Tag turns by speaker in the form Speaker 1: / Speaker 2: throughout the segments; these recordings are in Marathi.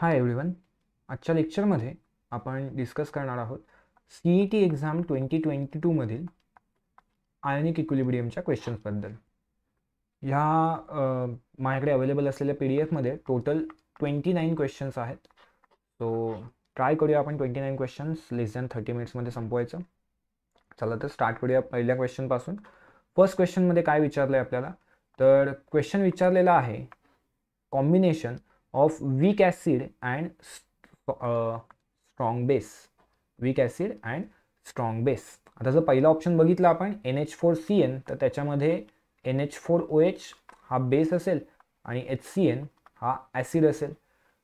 Speaker 1: हाय एवरीवन आजच्या लेक्चरमध्ये आपण डिस्कस करणार आहोत C E T exam twenty twenty टूमधील आयोनिक इक्विलिब्रियमच्या क्वेश्चन्सबद्दल ह्या माझ्याकडे अवेलेबल असलेल्या पी डी एफमध्ये टोटल ट्वेंटी नाईन क्वेश्चन्स आहेत सो ट्राय करूया आपण twenty nine questions less than thirty मिनिट्समध्ये संपवायचं चला तर स्टार्ट करूया पहिल्या क्वेश्चनपासून फर्स्ट क्वेश्चनमध्ये काय विचारलं आहे आपल्याला तर क्वेश्चन विचारलेला आहे combination of weak acid and uh, strong base weak acid and strong base आता जर पहिला ऑप्शन बघितला आपण N H four C N तर त्याच्यामध्ये N H four O H हा बेस असेल आणि एच सी एन हा ॲसिड असेल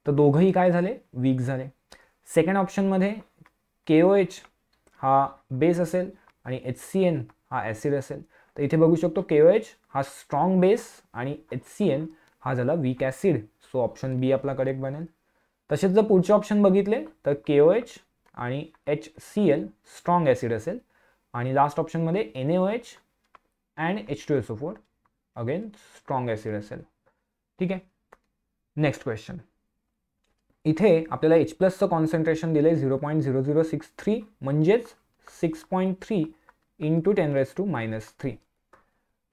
Speaker 1: तर दोघंही काय झाले वीक झाले सेकंड ऑप्शनमध्ये के ओ एच हा बेस असेल आणि एच सी एन हा ॲसिड असेल तर इथे बघू शकतो के ओ एच हा स्ट्रॉंग बेस आणि एच सी एन हा झाला weak acid so option B आपला करेक्ट बनेल तसेच जर पुढचे ऑप्शन बघितले तर ओ एच आणि H C L strong acid असेल आणि लास्ट ऑप्शनमध्ये N A H and H two S O four again strong acid असेल ठीक आहे नेक्स्ट क्वेश्चन इथे आपल्याला एच प्लसचं कॉन्सन्ट्रेशन दिलं आहे zero point zero zero six three म्हणजेच six point three to ten raise to minus three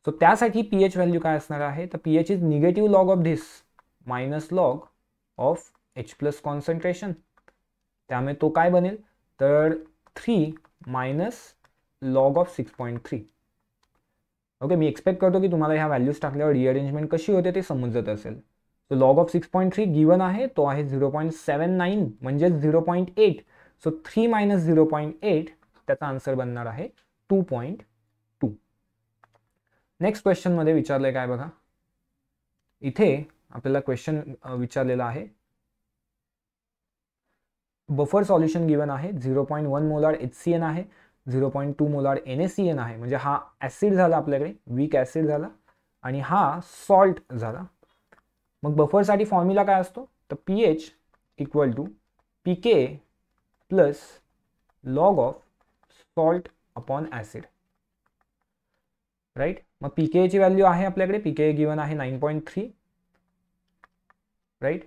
Speaker 1: so त्यासाठी पी एच व्हॅल्यू काय असणार आहे तर P H is negative log of this minus log of H plus concentration त्यामुळे तो काय बनेल तर three minus log of six point three okay मी एक्सपेक्ट करतो की तुम्हाला ह्या व्हॅल्यूज टाकल्यावर रिअरेंजमेंट कशी होते ते समजत असेल so log of six point three given आहे तो आहे झिरो पॉईंट सेवन नाईन म्हणजेच zero point eight so three minus zero point eight त्याचा आन्सर बनणार आहे टू पॉईंट टू नेक्स्ट क्वेश्चनमध्ये विचारलं आहे काय बघा इथे आपल्याला क्वेश्चन विचारलेला आहे बफर सॉल्युशन गिवन आहे zero point one molar H C N आहे zero point two molar N S C N आहे म्हणजे हा ऍसिड झाला आपल्याकडे वीक ॲसिड झाला आणि हा सॉल्ट झाला मग बफरसाठी फॉर्म्युला काय असतो तर P H equal to P K plus log of salt upon acid right मग पी के व्हॅल्यू आहे आपल्याकडे पी के गिवन आहे नाईन पॉईंट थ्री राईट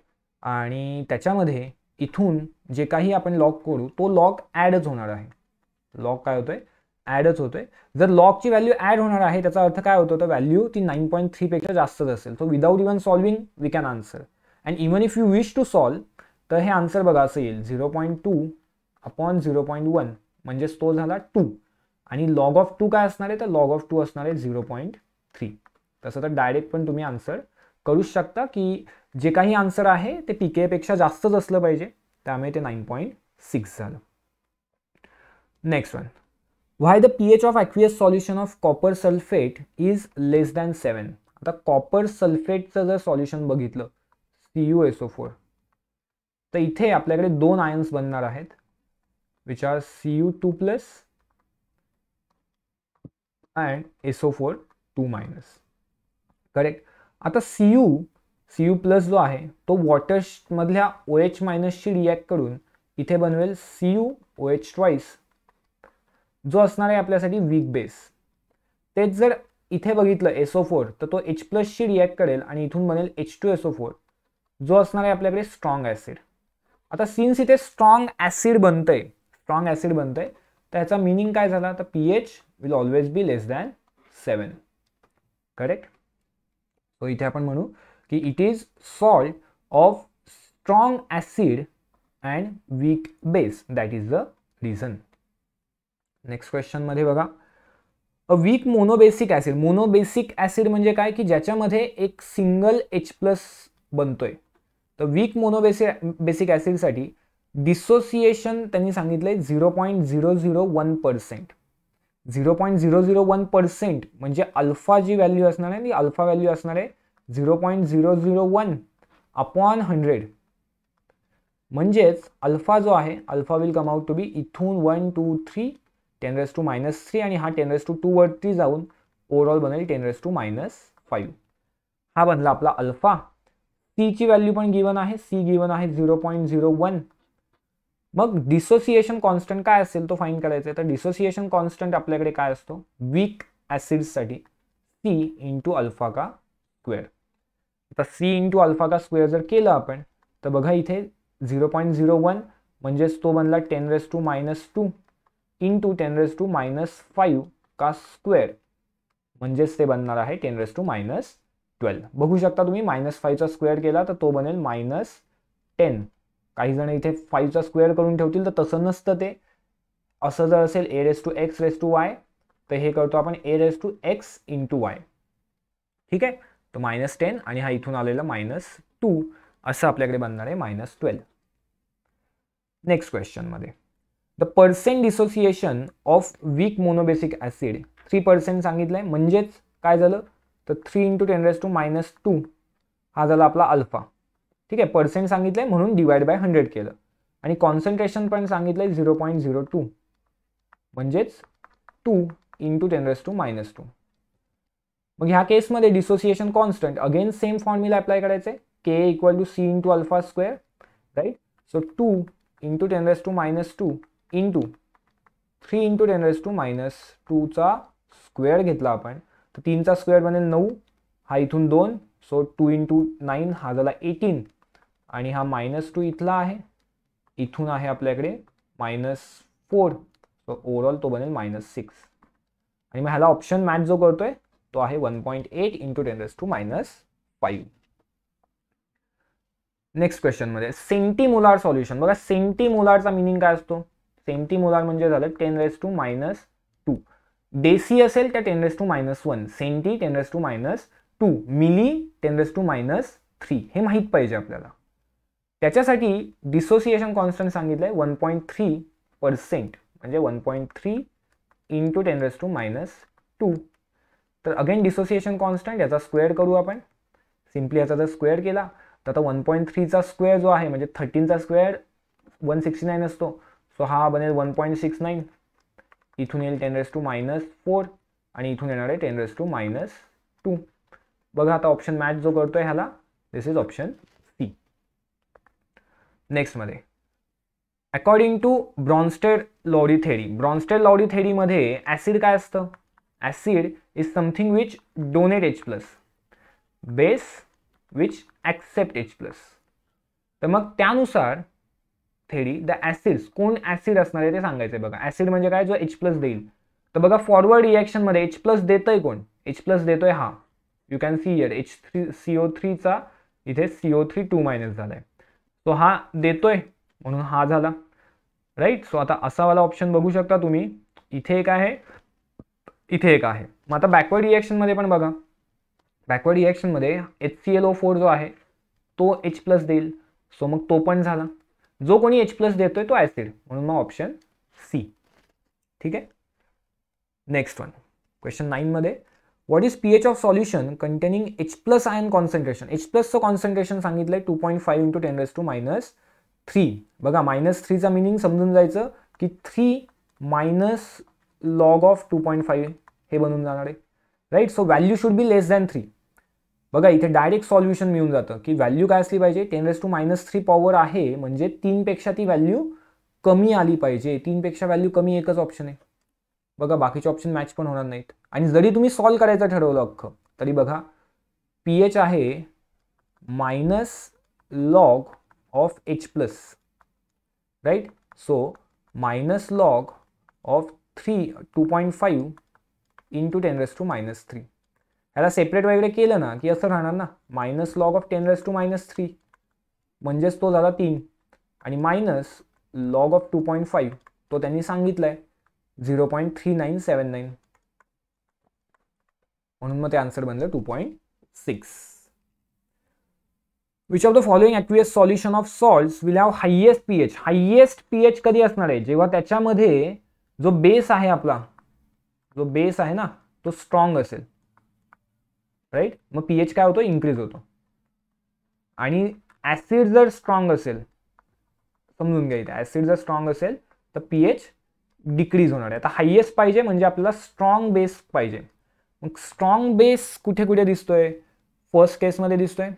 Speaker 1: आणि त्याच्यामध्ये इथून जे काही आपण लॉक करू तो लॉक ॲडच होणार आहे लॉक काय होतोय आहे ॲडच होतो आहे जर लॉकची व्हॅल्यू ॲड होणार आहे त्याचा अर्थ काय होतो तर व्हॅल्यू ती नाईन पॉईंट थ्रीपेक्षा जास्तच असेल तो without even solving we can answer and even if you wish to solve तर हे आन्सर बघा असं येईल zero point two upon zero point one म्हणजेच तो झाला टू आणि लॉग ऑफ टू काय असणार आहे तर लॉग ऑफ टू असणार आहे झिरो पॉईंट थ्री तसं तर डायरेक्ट पण तुम्ही आन्सर करू शकता की जे काही आन्सर आहे ते पी केपेक्षा जास्तच असलं पाहिजे त्यामुळे ते नाईन पॉईंट सिक्स झालं next one why the P H of aqueous solution of copper sulphate is less than seven आता कॉपर सल्फेटचं जर सॉल्युशन बघितलं C U S O four तर इथे आपल्याकडे दोन आयन्स बनणार आहेत which are C U two plus and S O four two minus correct आता C U C U plus जो आहे तो वॉटर्समधल्या ओ एच मायनसशी रिॲक्ट करून इथे बनवेल C U O H twice जो असणार आहे आपल्यासाठी वीक बेस तेच जर इथे बघितलं एसओ फोर तर तो एच प्लसशी रिॲक्ट करेल आणि इथून बनेल एच टू एसओ फोर जो असणार आहे आपल्याकडे स्ट्रॉंग ऍसिड आता सिन्स इथे स्ट्रॉंग ऍसिड बनतंय स्ट्रॉंग ऍसिड बनतंय तर ह्याचा मिनिंग काय झाला तर P H will always be less than seven correct so इथे आपण म्हणू की it is salt of strong acid and weak base that is the reason next question मध्ये बघा a weak monobasic acid monobasic acid म्हणजे काय की ज्याच्यामध्ये एक सिंगल एच प्लस बनतोय तर वीक मोनोबेसिक बेसिक ॲसिडसाठी डिसोसिएशन त्यांनी सांगितलंय zero point zero zero one percent zero point zero zero one percent म्हणजे अल्फा जी व्हॅल्यू असणार आहे ती अल्फा व्हॅल्यू असणार आहे zero point zero zero one upon hundred म्हणजेच अल्फा जो आहे alpha will come out to be इथून one two three ten raise to minus three आणि हा ten raise to two three जाऊन ओव्हरऑल बनेल ten raise to minus five हा बनला आपला अल्फा सीची व्हॅल्यू पण गिवन आहे सी गिवन आहे झिरो पॉईंट झिरो वन मग डिसोसिएशन कॉन्स्टंट काय असेल तो फाईन करायचा आहे तर डिसोसिएशन कॉन्स्टंट आपल्याकडे काय असतो वीक ॲसिडसाठी सी इंटू अल्फा का स्क्वेअर आता सी इंटू अल्फा का स्क्वेअर जर केलं आपण तर बघा इथे झिरो पॉईंट झिरो वन म्हणजेच तो बनला ten raise to minus two into ten raise to minus five का स्क्वेअर म्हणजेच ते बनणार आहे ten raise to minus twelve बघू शकता तुम्ही मायनस फाईव्हचा स्क्वेअर केला तर तो बनेल मायनस टेन काही जण इथे फाईव्हचा स्क्वेअर करून ठेवतील तर तसं नसतं ते असं जर असेल A raise to X raise to Y तर हे करतो आपण A raise to X into Y ठीक आहे तर मायनस टेन आणि हा इथून आलेला मायनस टू असं आपल्याकडे बनणार आहे मायनस ट्वेल्व नेक्स्ट क्वेश्चनमध्ये the percent dissociation of weak monobasic acid three percent सांगितलं आहे म्हणजेच काय झालं तर three into ten raise to minus two हा झाला आपला अल्फा ठीक आहे पर्सेंट सांगितलं आहे म्हणून डिवाइड बाय हंड्रेड केलं आणि कॉन्सन्ट्रेशन पण सांगितलं आहे झिरो पॉईंट झिरो टू म्हणजेच two into ten raise to minus two मग ह्या केसमध्ये dissociation constant again same formula apply करायचे K equal to C into alpha square right so two into ten raise to minus two into three into ten raise to minus टूचा स्क्वेअर घेतला आपण तर तीनचा स्क्वेअर म्हणजे बनेल नऊ हा इथून दोन सो टू इंटू नाईन हा झाला एटीन आणि हा मायनस टू इथला आहे इथून आहे आपल्याकडे मायनस फोर सो ओव्हरऑल तो बनेल मायनस सिक्स आणि मग ह्याला ऑप्शन मॅच जो करतोय तो आहे one point eight into ten raise to minus five next क्वेश्चनमध्ये सेंटीमोलार सॉल्युशन बघा सेंटीमोलारचा मिनिंग काय असतो सेंटीमोलार म्हणजे झालं ten raise to minus two deci असेल त्या ten raise to minus one centi ten raise to minus two milli ten raise to minus three हे माहीत पाहिजे आपल्याला त्याच्यासाठी डिसोसिएशन कॉन्स्टंट सांगितलं वन पॉईंट थ्री पर्सेंट म्हणजे one point three into ten raise to minus two तर अगेन डिसोसिएशन कॉन्स्टंट याचा स्क्वेअर करू आपण सिम्पली याचा जर स्क्वेअर केला तर आता वन पॉईंट थ्रीचा स्क्वेअर जो आहे म्हणजे थर्टीनचा स्क्वेअर वन सिक्स्टी नाईन असतो सो हा बनेल वन पॉईंट सिक्स नाईन इथून येईल ten raise to minus four आणि इथून येणार आहे ten raise to minus two बघा आता ऑप्शन मॅच जो करतो आहे ह्याला दिस इज ऑप्शन सी नेक्स्टमध्ये according to Bronsted Lowry theory Bronsted Lowry थेरीमध्ये ॲसिड काय असतं acid is something which donate H plus base which accept H plus तर मग त्यानुसार थेरी द ऍसिड कोण ऍसिड असणार आहे ते सांगायचंय बघा ऍसिड म्हणजे काय जो एच प्लस देईल तर बघा फॉरवर्ड रिएक्शन मध्ये एच प्लस देतोय कोण एच प्लस देतोय हा you can see here H three C O थ्रीचा इथे सीओ थ्री टू मायनस झालाय सो हा देतोय म्हणून हा झाला राईट सो आता असावाला ऑप्शन बघू शकता तुम्ही इथे एक आहे इथे एक आहे मग आता बॅकवर्ड रिॲक्शनमध्ये पण बघा बॅकवर्ड रिॲक्शनमध्ये H C L O four जो आहे तो एच प्लस देईल सो मग तो पण झाला जो कोणी एच प्लस देतो आहे तो ॲसिड म्हणून मग ऑप्शन सी ठीक आहे नेक्स्ट वन क्वेश्चन नाईनमध्ये what is P H of solution containing H plus N concentration H प्लसचं कॉन्सन्ट्रेशन सांगितलं आहे two point five into ten raise to minus three बघा मायनस थ्रीचा मिनिंग समजून जायचं की three minus log of two point five हे बनून जाणार आहे right so value should be less than three बघा इथे डायरेक्ट सॉल्युशन मिळून जातं की व्हॅल्यू काय असली पाहिजे ten raise to minus three power आहे म्हणजे तीनपेक्षा ती व्हॅल्यू कमी आली पाहिजे तीनपेक्षा व्हॅल्यू कमी एकच ऑप्शन आहे बघा बाकीचे ऑप्शन मॅच पण होणार नाहीत आणि जरी तुम्ही सॉल्व करायचं ठरवलं अख्खं तरी बघा पी एच आहे minus log of H plus right so minus log of three two point five into ten raise to minus three ह्याला सेपरेट वगैरे केलं ना की असं राहणार ना minus log of ten raise to minus three म्हणजेच तो झाला तीन आणि minus log of two point five तो त्यांनी सांगितला आहे zero point three nine seven nine म्हणून मग ते आन्सर बनलं two point six which of the following aqueous solution of salt will have highest H highest P H कधी असणार आहे जेव्हा त्याच्यामध्ये जो बेस आहे आपला जो बेस आहे ना तो स्ट्रॉंग असेल राईट मग पीएच काय होतो इन्क्रीज होतो आणि ॲसिड जर स्ट्रॉंग असेल समजून घ्या इथे ॲसिड जर स्ट्रॉंग असेल तर पीएच डिक्रीज होणार आहे आता हायेस्ट पाहिजे म्हणजे आपल्याला स्ट्रॉंग बेस पाहिजे मग स्ट्रॉंग बेस कुठे कुठे दिसतोय फर्स्ट केसमध्ये दिसतोय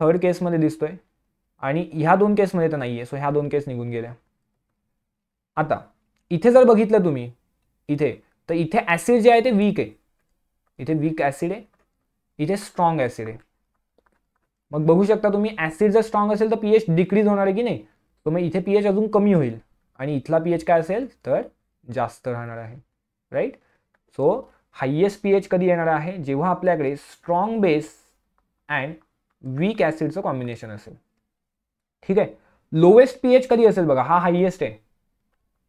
Speaker 1: थर्ड केसमध्ये दिसतोय आणि ह्या दोन केसमध्ये तर नाही आहे सो ह्या दोन केस निघून गेल्या आता इथे जर बघितलं तुम्ही इथे तर इथे ॲसिड जे आहे ते वीक आहे इथे वीक ॲसिड आहे इथे स्ट्रॉंग ॲसिड आहे मग बघू शकता तुम्ही ॲसिड जर स्ट्रॉंग असेल तर पीएच डिक्रीज होणार आहे की नाही तर मग इथे पीएच अजून कमी होईल आणि इथला पीएच काय असेल तर जास्त राहणार आहे राईट सो हायएस्ट पीएच कधी येणार आहे जेव्हा आपल्याकडे स्ट्रॉंग बेस अँड वीक ॲसिडचं कॉम्बिनेशन असेल ठीक आहे लोवेस्ट पीएच कधी असेल बघा हा हायएस्ट आहे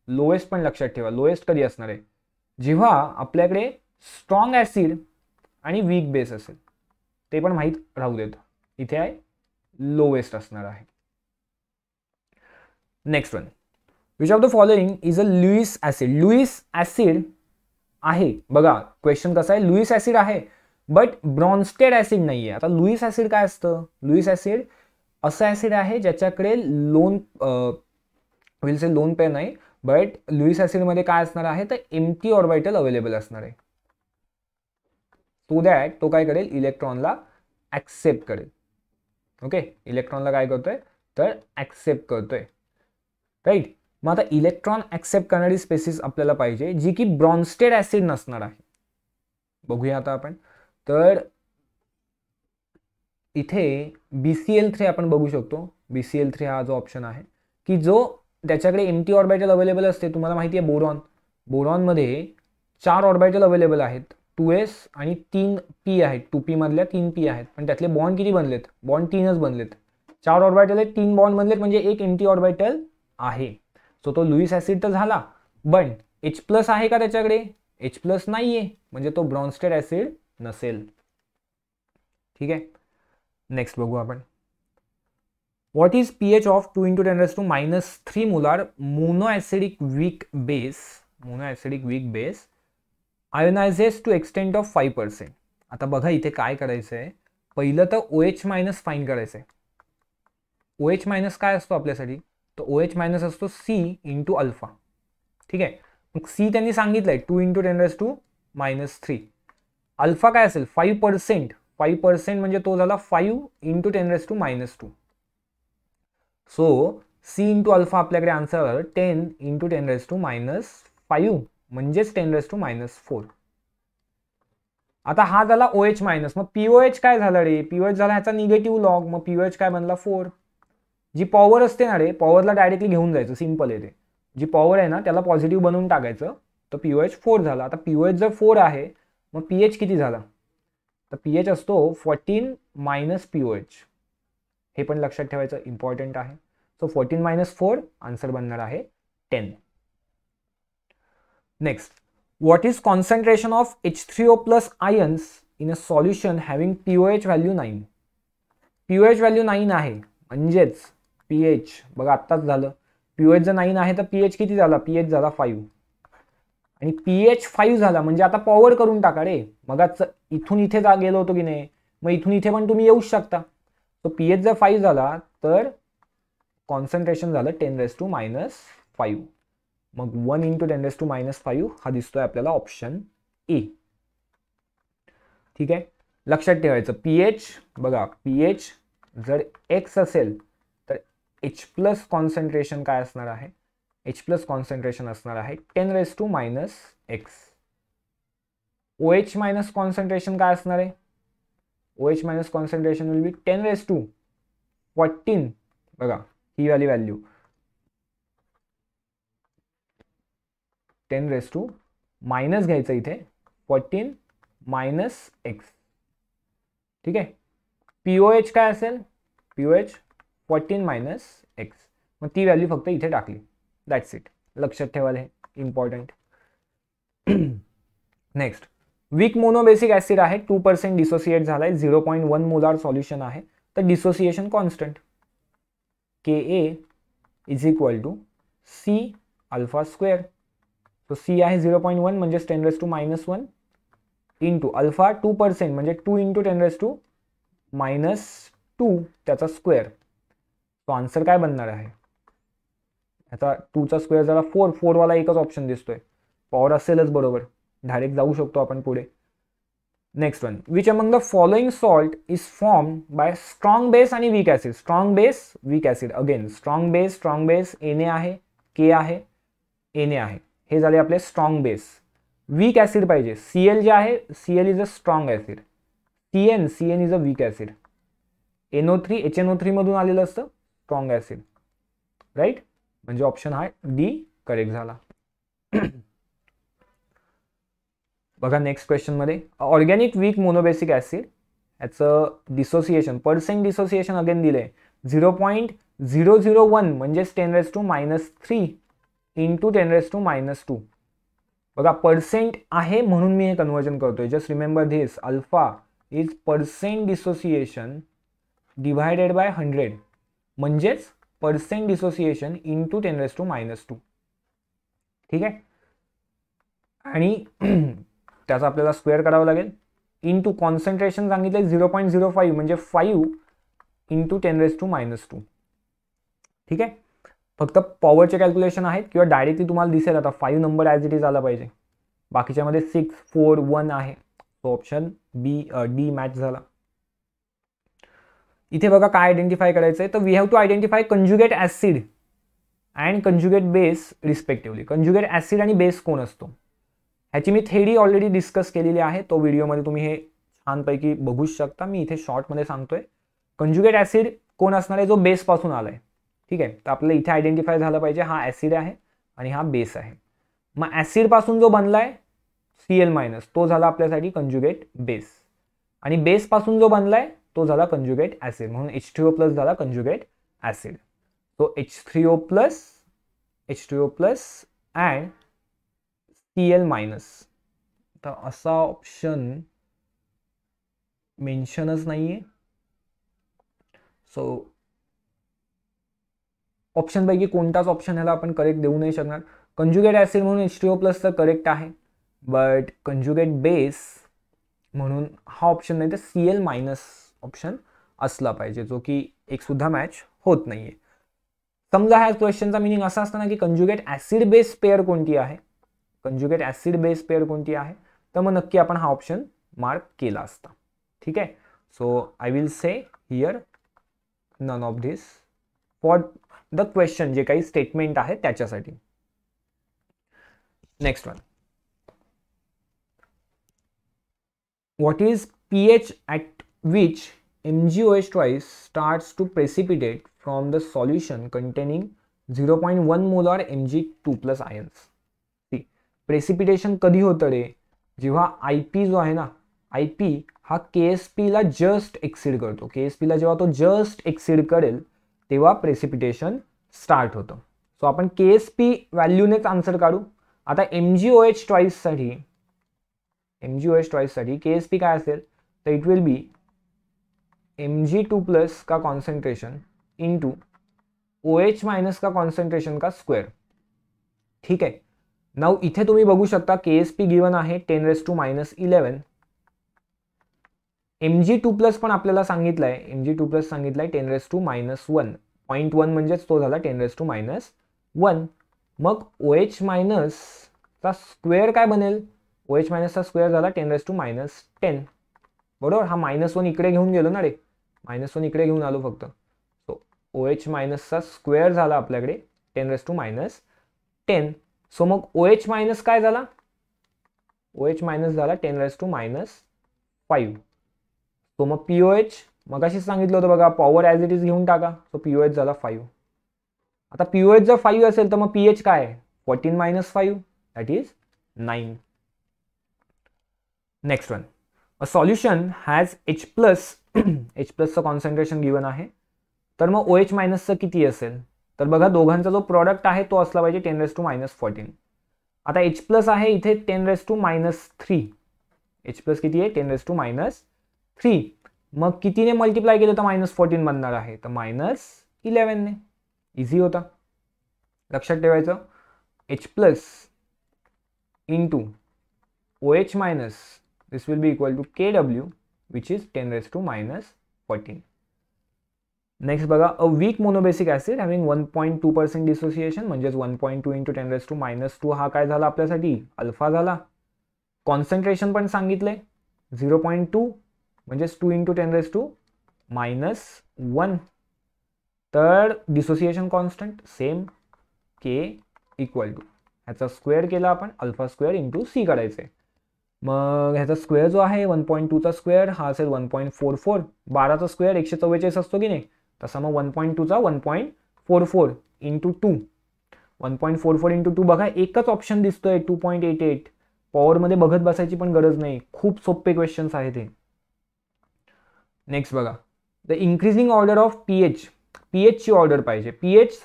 Speaker 1: लोएस्ट पण लक्षात ठेवा लोएस्ट कधी असणार आहे जेव्हा आपल्याकडे स्ट्रॉंग ऍसिड आणि वीक बेस असेल ते पण माहीत राहू देत इथे आहे लोएस्ट असणार आहे next one which of the following is a Lewis acid Lewis acid आहे बघा क्वेश्चन कसा आहे लुईस ऍसिड आहे बट ब्रॉन्स्टेड ऍसिड नाही आहे आता लुईस ऍसिड काय असतं लुईस ऍसिड असं ऍसिड आहे ज्याच्याकडे lone will say lone pair नाही बट लुईस ॲसिडमध्ये काय असणार आहे तर एमटी ऑर्बिटल अवेलेबल असणार आहे सो दॅट तो काय करेल इलेक्ट्रॉनला ॲक्सेप्ट करेल ओके इलेक्ट्रॉनला काय करतोय तर ॲक्सेप्ट करतोय राईट मग आता इलेक्ट्रॉन ॲक्सेप्ट करणारी स्पेसिस आपल्याला पाहिजे जी की ब्रॉन्स्टेड ॲसिड नसणार आहे बघूया आता आपण तर इथे बी सी एल थ्री आपण बघू शकतो बी सी एल थ्री हा जो ऑप्शन आहे की जो त्याच्याकडे टी ऑर्बायटल अवेलेबल असते तुम्हाला माहिती आहे बोरॉन बोरॉनमध्ये चार ऑर्बिटल अवेलेबल आहेत टू एस आणि तीन पी आहेत टू पीमधल्या तीन पी आहेत पण त्यातले बॉन्ड किती बनलेत बॉन्ड तीनच बनलेत चार ऑर्बिटल आहेत तीन बॉन्ड बनलेत म्हणजे एक टी ऑर्बिटल आहे सो तो लुईस ॲसिड तर झाला बट एच प्लस आहे का त्याच्याकडे एच प्लस नाही आहे म्हणजे तो ब्रॉन्स्टेड ॲसिड नसेल ठीक आहे नेक्स्ट बघू आपण is P H of two 2 into two minus three minus mono molar weak base mono monoacidic weak base ionises to extent of five percent आता बघा इथे काय करायचं आहे पहिलं तर ओ एच मायनस फाईन करायचं आहे ओ एच मायनस काय असतो आपल्यासाठी तर ओ एच मायनस असतो सी इंटू अल्फा ठीक आहे मग सी त्यांनी सांगितलंय two into ten to minus three alpha काय असेल फाईव्ह पर्सेंट फाईव्ह पर्सेंट म्हणजे तो झाला five into ten to minus two so C into alpha आपल्याकडे answer ten into ten raise to minus five म्हणजेच ten raise to minus four आता हा झाला ओ एच मायनस मग पीओ एच काय झालं रे पीओ एच झाला ह्याचा निगेटिव्ह लॉग मग पीओ एच काय बनला फोर जी पॉवर असते ना रे पॉवरला डायरेक्टली घेऊन जायचं सिंपल आहे ते जी पॉवर आहे ना त्याला पॉझिटिव्ह बनवून टाकायचं तर पीओ एच फोर झाला आता पीओ एच जर फोर आहे मग पी एच किती झाला तर पी एच असतो फोर्टीन मायनस पीओ एच हे पण लक्षात ठेवायचं इम्पॉर्टंट आहे so fourteen minus four answer बनणार आहे ten next is H three O plus ions in a solution having P O H value 9 H value nine आहे म्हणजेच पीएच बघा आत्ताच झालं पीएच जर नाईन आहे तर पीएच किती झाला पीएच झाला फाईव्ह आणि पीएच फाईव्ह झाला म्हणजे आता पॉवर करून टाका रे मग इथून इथे जा गेलो होतो की नाही मग इथून इथे पण तुम्ही येऊ शकता तो पी एच जर फाईव्ह झाला तर कॉन्सन्ट्रेशन झालं ten raise to minus five मग one into ten raise to minus five हा दिसतोय आपल्याला ऑप्शन ए ठीक आहे लक्षात ठेवायचं पी एच बघा पी एच जर एक्स असेल तर एच प्लस कॉन्सन्ट्रेशन काय असणार आहे एच प्लस कॉन्सन्ट्रेशन असणार आहे ten raise to minus X O H minus concentration काय असणार आहे O H minus concentration will be ten raise to 14 बघा ही valley value ten raise to minus घ्यायचं इथे फोर्टीन मायनस एक्स ठीक आहे पीओ एच काय असेल P O H fourteen minus X मग ती व्हॅल्यू फक्त इथे टाकली दॅट्स इट लक्षात ठेवायला हे important next weak monobasic acid आहे टू पर्सेंट डिसोसिएट झालाय zero point one molar solution आहे तर dissociation constant K A is equal to C alpha square so C आहे झिरो पॉईंट वन म्हणजे ten to minus one into alpha two percent म्हणजे two into ten to minus two त्याचा स्क्वेअर तो आन्सर काय बनणार आहे आता टूचा स्क्वेअर जरा फोर फोरवाला एकच ऑप्शन दिसतोय पॉवर असेलच बरोबर डायरेक्ट जाऊ शकतो आपण पुढे next one which among the following salt is form by strong base आणि weak acid strong base weak acid again strong base strong base A आहे के आहे एने आहे हे झाले आपले स्ट्रॉंग बेस वीक ॲसिड पाहिजे सी एल जे आहे C L is a strong acid C N C N is a weak acid N O three H N O थ्रीमधून आलेलं असतं स्ट्रॉंग ॲसिड राईट म्हणजे ऑप्शन हा डी करेक्ट झाला बघा नेक्स्ट क्वेश्चनमध्ये ऑर्गॅनिक वीक मोनोबेसिक ॲसिड याचं डिसोसिएशन पर्सेंट डिसोसिएशन अगेन दिलं आहे zero point zero zero one म्हणजेच ten raise to minus three into ten raise to minus two बघा पर्सेंट आहे म्हणून मी हे कन्वर्जन करतोय just remember this alpha is percent dissociation divided by hundred म्हणजेच percent dissociation two ten raise to minus two ठीक आहे आणि त्याचा आपल्याला स्क्वेअर करावं लागेल टू कॉन्सन्ट्रेशन सांगितलं झिरो पॉईंट झिरो फाईव्ह म्हणजे five into ten raise to minus two ठीक आहे फक्त पॉवरचे कॅल्क्युलेशन आहेत किंवा डायरेक्टली तुम्हाला दिसेल आता five number as it is आला पाहिजे बाकीच्यामध्ये सिक्स फोर वन आहे तो ऑप्शन बी डी मॅच झाला इथे बघा काय आयडेंटिफाय करायचं आहे तर we have to identify conjugate acid and conjugate base respectively conjugate acid आणि बेस कोण असतो ह्याची मी थेडी ऑलरेडी डिस्कस केलेली आहे तो व्हिडिओमध्ये तुम्ही हे छानपैकी बघूच शकता मी इथे शॉर्टमध्ये सांगतोय कंज्युगेट ॲसिड कोण असणार आहे जो बेसपासून आला आहे ठीक आहे तर आपल्याला इथे आयडेंटिफाय झालं पाहिजे हा ॲसिड आहे आणि हा बेस आहे मग ॲसिडपासून जो बनला आहे सी एल मायनस तो झाला आपल्यासाठी कंज्युगेट बेस आणि बेसपासून जो बनलाय तो झाला कंजुगेट ॲसिड म्हणून एच टी ओ प्लस झाला कंजुगेट ॲसिड तो H three O plus H T O plus and T L minus तर असा ऑप्शन मेन्शनच नाही आहे सो ऑप्शनपैकी कोणताच ऑप्शन ह्याला आपण करेक्ट देऊ नाही शकणार कंज्युगेट ॲसिड म्हणून एच टी ओ प्लस तर करेक्ट आहे बट कंज्युगेट बेस म्हणून हा ऑप्शन नाही तर सी एल मायनस ऑप्शन असला पाहिजे जो की एक सुद्धा मॅच होत नाही आहे समजा ह्या क्वेश्चनचा मिनिंग असा ना की कंज्युगेट ॲसिड बेस पेअर कोणती आहे पेअर कोणती आहे तर मग नक्की आपण हा ऑप्शन मार्क केला असता ठीक आहे so I will say here this for the question जे काही स्टेटमेंट आहे त्याच्यासाठी next one what is P H at which M G O ओएस्ट twice start to precipitate from the solution containing zero point one mole or G two plus ions precipitation कधी होतं रे जेव्हा आय पी जो आहे ना आय पी हा के एस पीला जस्ट एक्सिड करतो के एस पीला जेव्हा तो जस्ट एक्सिड करेल तेव्हा प्रेसिपिटेशन स्टार्ट होतं सो आपण के एस पी व्हॅल्यूनेच आन्सर काढू आता एम जी ओ एच ट्वाईससाठी एम जी ओ एच ट्वाईससाठी के एस पी काय असेल तर it will be M G two plus का concentration into O H minus का कॉन्सन्ट्रेशन का स्क्वेअर ठीक आहे नाव इथे तुम्ही बघू शकता के एस पी गिवन आहे ten raise to minus eleven M G two plus पण आपल्याला सांगितलं आहे एम जी टू प्लस सांगितलं आहे ten raise to minus one point one म्हणजेच तो झाला ten raise to minus one मग ओ एच मायनसचा स्क्वेअर काय बनेल ओ एच मायनसचा स्क्वेअर झाला ten raise to minus ten बरोबर हा मायनस वन इकडे घेऊन गेलो ना रे मायनस वन इकडे घेऊन आलो फक्त सो ओ एच मायनसचा स्क्वेअर झाला आपल्याकडे ten raise to minus ten so मग ओ एच मायनस काय झाला ओ एच मायनस झाला ten raise to minus five so मग ओ एच मग अशीच सांगितलं होतं बघा पॉवर ॲज इट इज घेऊन टाका सो ओ एच झाला फाईव्ह आता पीओ एच जर फाईव्ह असेल तर मग पी एच काय आहे fourteen minus five that is nine next one a solution has H plus H प्लसचं कॉन्सन्ट्रेशन गिवन आहे तर मग ओ एच मायनसचं किती असेल तर बघा दोघांचा जो प्रॉडक्ट आहे तो असला पाहिजे ten raise to minus fourteen आता एच प्लस आहे इथे ten raise to minus three H plus किती आहे ten raise to minus three मग कितीने मल्टिप्लाय केलं तर मायनस फोर्टीन बनणार आहे तर मायनस इलेवनने इझी होता लक्षात ठेवायचं H plus two O H minus this will be equal to K W which is ten raise to minus fourteen next बघा a weak monobasic acid having one point two percent dissociation म्हणजेच one point two into ten raise to minus two हा काय झाला आपल्यासाठी अल्फा झाला कॉन्सन्ट्रेशन पण सांगितले झिरो पॉईंट टू म्हणजेच two into ten raise to minus one तर dissociation constant same K equal to ह्याचा स्क्वेअर केला आपण अल्फा स्क्वेअर इंटू सी काढायचं मग ह्याचा स्क्वेअर जो आहे वन पॉईंट टूचा स्क्वेअर हा असेल वन पॉईंट फोर फोर बाराचा स्क्वेअर एकशे चव्वेचाळीस असतो की नाही तसा मग वन पॉईंट टूचा one point four four into two one point four four into two बघा एकच ऑप्शन दिसतोय टू पॉईंट एट एट पॉवरमध्ये बघत बसायची पण गरज नाही खूप सोपे क्वेश्चन्स आहेत हे नेक्स्ट बघा the increasing order of P H P एचची ऑर्डर पाहिजे पी एच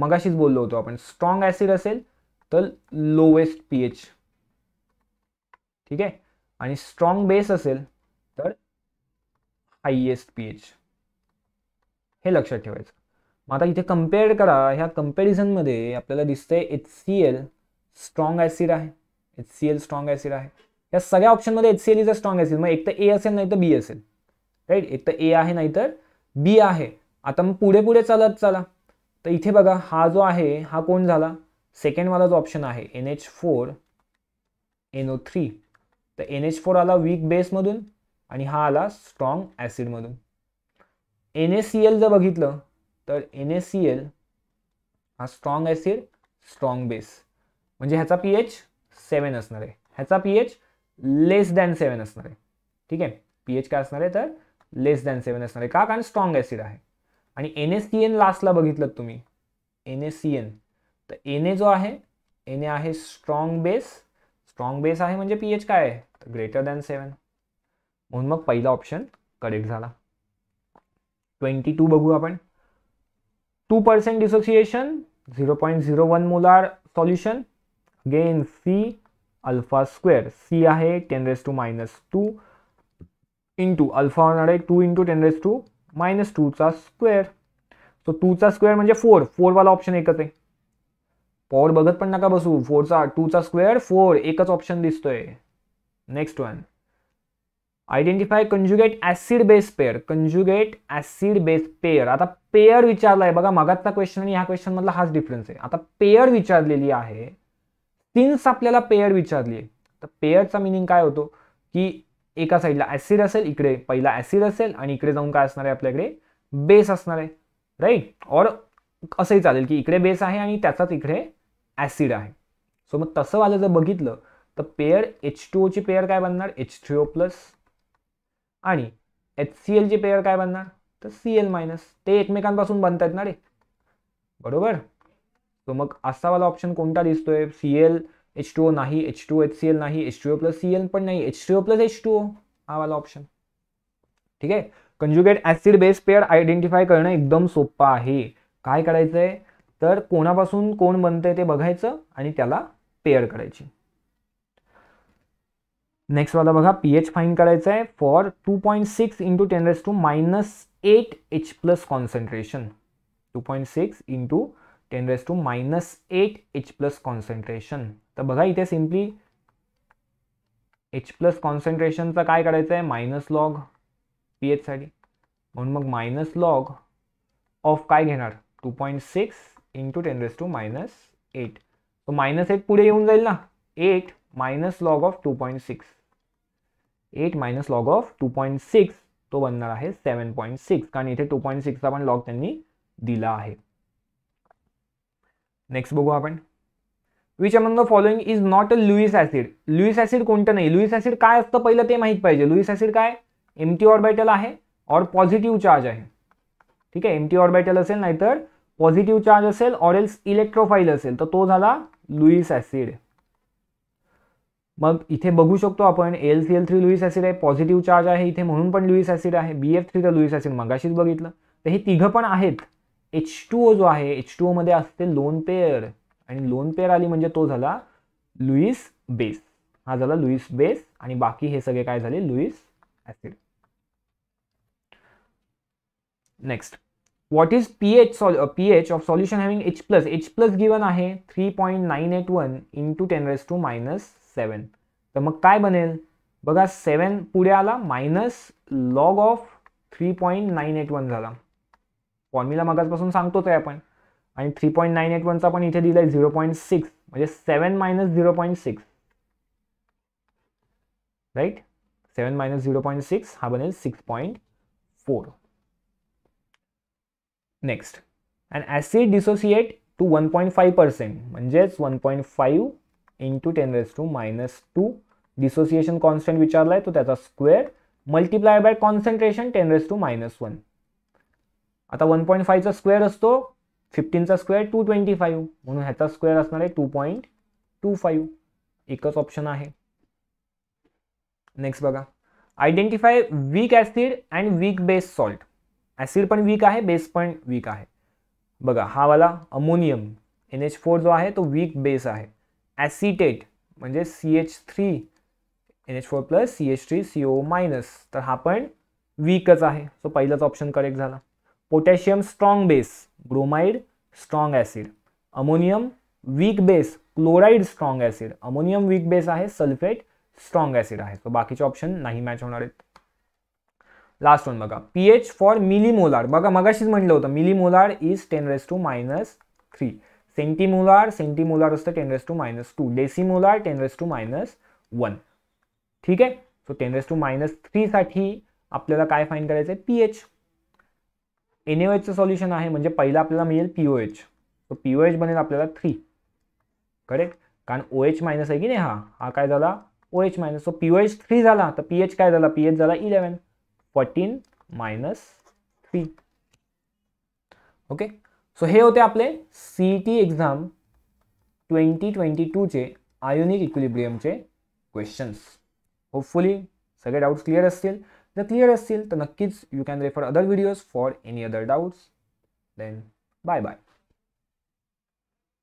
Speaker 1: मगाशीच बोललो होतो आपण स्ट्रॉंग ॲसिड असेल तर लोवेस्ट पी एच ठीक आहे आणि स्ट्रॉंग बेस असेल तर हायएस्ट पी एच हे लक्षात ठेवायचं मग आता इथे कम्पेअर करा ह्या कम्पॅरिझनमध्ये आपल्याला दिसतंय H C L strong acid आहे H C L strong acid आहे या सगळ्या ऑप्शनमध्ये H C L is a strong acid मग एक तर ए असेल नाही तर बी असेल राईट एक तर ए आहे नाहीतर बी आहे आता मग पुढे पुढे चालत चाला तर इथे बघा हा जो आहे हा कोण झाला सेकंडवाला जो ऑप्शन आहे N H four N O three तर एन एच फोर आला वीक बेसमधून आणि हा आला स्ट्रॉंग ॲसिडमधून एन एस सी एल जर बघितलं तर एन एस सी एल हा स्ट्रॉंग ॲसिड स्ट्रॉंग बेस म्हणजे ह्याचा पी एच सेवन असणार आहे ह्याचा P H less than seven असणार आहे ठीक आहे पी एच काय असणार आहे तर लेस दॅन सेवन असणार आहे का कारण स्ट्रॉंग ॲसिड आहे आणि एन एस सी एन लास्टला बघितलं तुम्ही एन एस सी एन तर एन ए जो आहे एन ए आहे स्ट्रॉंग बेस स्ट्रॉंग बेस आहे म्हणजे पी एच काय आहे तर ग्रेटर दॅन सेवन म्हणून मग पहिला ऑप्शन करेक्ट झाला ट्वेंटी टू बढ़ू अपन two percent dissociation zero point zero one molar solution again C alpha square C है ten raise to minus two into alpha होना है two into ten raise to two two square so टूचा स्क्वेर म्हणजे फोर फोर वाला ऑप्शन एक आहे पॉवर बघत बसू फोर बसू टू ता स्क्वेर फोर एक ऑप्शन दिता है next one identify conjugate acid base pair conjugate acid base pair आता पेअर विचारला आहे बघा मागातला क्वेश्चन आणि ह्या क्वेश्चन मधला हाच डिफरन्स आहे आता पेअर विचारलेली आहे सिन्स आपल्याला पेअर विचारली आहे तर पेअरचा मिनिंग काय होतो की एका साईडला ऍसिड असेल इकडे पहिला ऍसिड असेल आणि इकडे जाऊन काय असणार आहे आपल्याकडे बेस असणार आहे राईट और असंही चालेल की इकडे बेस आहे आणि त्याचाच इकडे ऍसिड आहे सो मग तसं वालं जर बघितलं तर पेअर एच टू ओची पेअर काय बनणार एच थ्री ओ प्लस आणि एच सी एलचे पेअर काय बनणार तर सी एल मायनस ते एकमेकांपासून बनत आहेत ना रे बरोबर तो मग असावाला ऑप्शन कोणता दिसतोय C L H two O नाही H two H C L नाही H two O plus C L पण नाही H two O plus H two O हा वाला ऑप्शन ठीक आहे conjugate acid base pair identify करणं एकदम सोपं आहे काय करायचंय तर कोणापासून कोण बनतंय ते बघायचं आणि त्याला पेअर करायची नेक्स्ट नेक्स्टवाला बघा पी एच फाईन करायचं आहे for two point six into ten raise to minus eight H plus concentration two point six into ten raise to minus eight H plus concentration तर बघा इथे सिम्पली एच प्लस कॉन्सन्ट्रेशनचं काय करायचं आहे मायनस लॉग पी एचसाठी म्हणून मग मायनस लॉग ऑफ काय घेणार two point six into ten raise to minus eight तर मायनस एट पुढे येऊन जाईल ना eight minus log of two point six eight minus log of two point six तो बनना है सेवन पॉइंट सिक्स कारण इथे टू पॉइंट सिक्स का लॉग त्यांनी दिला आहे नेक्स्ट बघू अपन which among the following is not a Lewis acid Lewis acid को नहीं लुईस ॲसिड का पैलते महत पाजे लुईस पाहिजे का एम टी एमटी ऑर्बिटल आहे और पॉजिटिव चार्ज है ठीक आहे एमटी ऑर्बिटल असेल नाहीतर पॉजिटिव चार्ज अल और एल्स इलेक्ट्रोफाईल तो झाला लुईस ॲसिड मग इथे बघू शकतो आपण L C L three Lewis acid आहे पॉझिटिव्ह चार्ज आहे इथे म्हणून पण लुईस ॲसिड आहे बी एफ थ्री तर लुईस ॲसिड मगाशीच बघितलं तर हे तिघं पण आहेत एच टू ओ जो आहे एच टू ओमध्ये असते लोन पेअर आणि लोन पेअर आली म्हणजे तो झाला लुईस बेस हा झाला लुईस बेस आणि बाकी हे सगळे काय झाले Lewis acid next what is P H sol p H of solution having H plus H plus given आहे three point nine eight one into ten raise to minus seven तर मग काय बनेल बघा सेवन पुढे आला minus log of three point nine eight one झाला फॉर्म्युला मगाचपासून सांगतोच आहे आपण आणि थ्री पॉईंट नाईन एट वनचा इथे दिला आहे झिरो पॉईंट सिक्स म्हणजे सेवन minus zero point six right seven minus zero point six हा बनेल six point four next and acid dissociate to one point five percent म्हणजेच one point five into ten raise to minus two dissociation constant विचारला तो त्याचा square multiply by concentration ten raise to minus one आता वन पॉईंट फायव्हचा स्क्वेअर असतो फिफ्टीनचा स्क्वेअर टू ट्वेंटी फायव्ह म्हणून ह्याचा स्क्वेअर असणार आहे टू पॉईंट टू फाईव्ह एकच ऑप्शन आहे नेक्स्ट बघा identify weak acid and weak base salt acid पण वीक आहे बेस पण वीक आहे बघा हा वाला अमोनियम एन एच फोर जो आहे तो वीक बेस आहे ॲसिटेट म्हणजे C H three N H four plus C H three C O minus तर हा पण वीकच आहे सो पहिलाच ऑप्शन करेक्ट झाला potassium strong base bromide strong acid ammonium weak base chloride strong acid ammonium weak base आहे सल्फेट स्ट्रॉंग ॲसिड आहे सो बाकीचे ऑप्शन नाही मॅच होणार आहेत लास्ट वन बघा पी एच फॉर मोलार बघा मगाशीच म्हटलं होतं molar is ten raise to minus three centimolar centimolar असतं ten raise to minus two decimolar ten raise to minus one ठीक आहे so ten raise to minus थ्रीसाठी आपल्याला काय फाईन करायचं आहे पी एच एन एचचं सोल्युशन आहे म्हणजे पहिला आपल्याला मिळेल ओ एच तो ओ एच बनेल आपल्याला थ्री करेक्ट कारण ओ एच मायनस आहे की नाही हा हा काय झाला O H minus so O H three झाला तर पी एच काय झाला पी एच झाला eleven fourteen minus three okay so हे होते आपले C T exam twenty twenty टूचे आयोनिक इक्विलिब्रियमचे क्वेश्चन्स होपफुली सगळे डाऊट्स क्लिअर असतील जर क्लिअर असतील तर नक्कीच you can refer other videos for any other doubts then bye bye